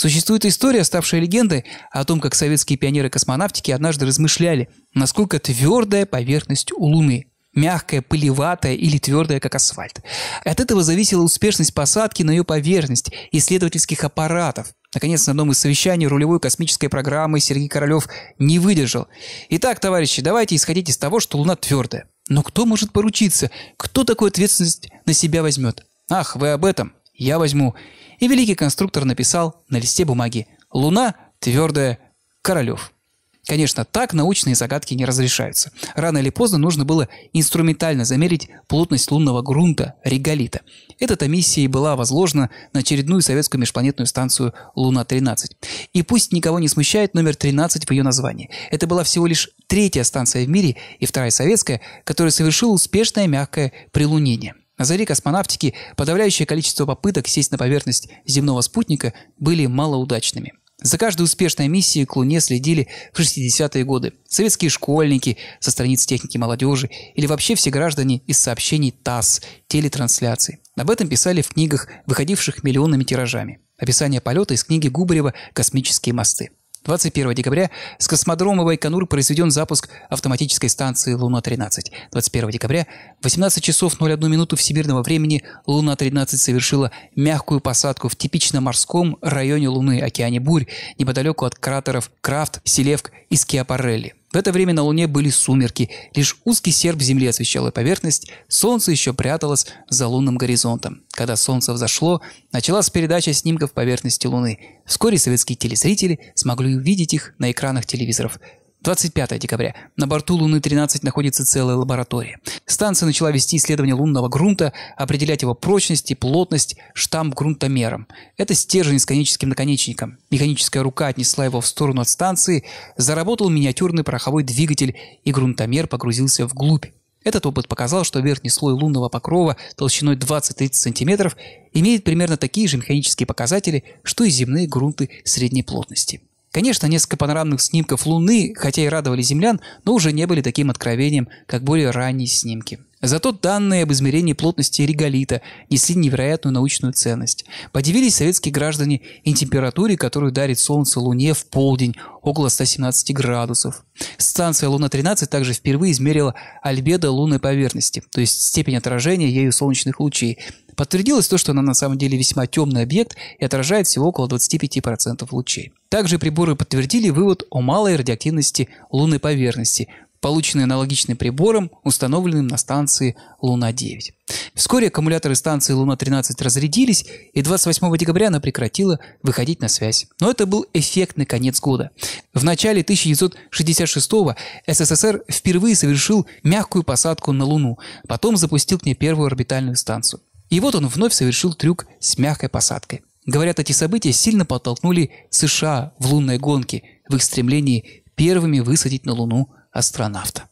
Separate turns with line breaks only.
Существует история, ставшая легендой, о том, как советские пионеры космонавтики однажды размышляли, насколько твердая поверхность у Луны мягкая, пылеватая или твердая, как асфальт. От этого зависела успешность посадки на ее поверхность исследовательских аппаратов. Наконец, на одном из совещаний рулевой космической программы Сергей Королев не выдержал. Итак, товарищи, давайте исходить из того, что Луна твердая. Но кто может поручиться? Кто такую ответственность на себя возьмет? Ах, вы об этом я возьму. И великий конструктор написал на листе бумаги «Луна твердая, Королев». Конечно, так научные загадки не разрешаются. Рано или поздно нужно было инструментально замерить плотность лунного грунта реголита. Эта-то миссия и была возложена на очередную советскую межпланетную станцию «Луна-13». И пусть никого не смущает номер 13 в ее названии. Это была всего лишь третья станция в мире и вторая советская, которая совершила успешное мягкое прилунение. На заре космонавтики подавляющее количество попыток сесть на поверхность земного спутника были малоудачными. За каждой успешной миссией к Луне следили в 60-е годы советские школьники со страниц техники молодежи или вообще все граждане из сообщений ТАСС, телетрансляций. Об этом писали в книгах, выходивших миллионными тиражами. Описание полета из книги Губарева «Космические мосты». 21 декабря с космодрома Байконур произведен запуск автоматической станции «Луна-13». 21 декабря в 18 часов 01 минуту всемирного времени «Луна-13» совершила мягкую посадку в типично морском районе Луны, океане Бурь, неподалеку от кратеров Крафт, Селевк и Скиапарелли. В это время на Луне были сумерки, лишь узкий серп Земли освещала поверхность, Солнце еще пряталось за лунным горизонтом. Когда Солнце взошло, началась передача снимков поверхности Луны. Вскоре советские телезрители смогли увидеть их на экранах телевизоров. 25 декабря. На борту Луны-13 находится целая лаборатория. Станция начала вести исследование лунного грунта, определять его прочность и плотность штамп грунтомером. Это стержень с коническим наконечником. Механическая рука отнесла его в сторону от станции, заработал миниатюрный пороховой двигатель, и грунтомер погрузился вглубь. Этот опыт показал, что верхний слой лунного покрова толщиной 20-30 см имеет примерно такие же механические показатели, что и земные грунты средней плотности. Конечно, несколько панорамных снимков Луны, хотя и радовали землян, но уже не были таким откровением, как более ранние снимки. Зато данные об измерении плотности реголита несли невероятную научную ценность. Подивились советские граждане и температуре, которую дарит Солнце Луне в полдень, около 117 градусов. Станция Луна-13 также впервые измерила альбедо лунной поверхности, то есть степень отражения ею солнечных лучей. Подтвердилось то, что она на самом деле весьма темный объект и отражает всего около 25% лучей. Также приборы подтвердили вывод о малой радиоактивности лунной поверхности, полученные аналогичным прибором, установленным на станции Луна-9. Вскоре аккумуляторы станции Луна-13 разрядились, и 28 декабря она прекратила выходить на связь. Но это был эффектный конец года. В начале 1966-го СССР впервые совершил мягкую посадку на Луну, потом запустил к ней первую орбитальную станцию. И вот он вновь совершил трюк с мягкой посадкой. Говорят, эти события сильно подтолкнули США в лунной гонке в их стремлении первыми высадить на Луну астронавта.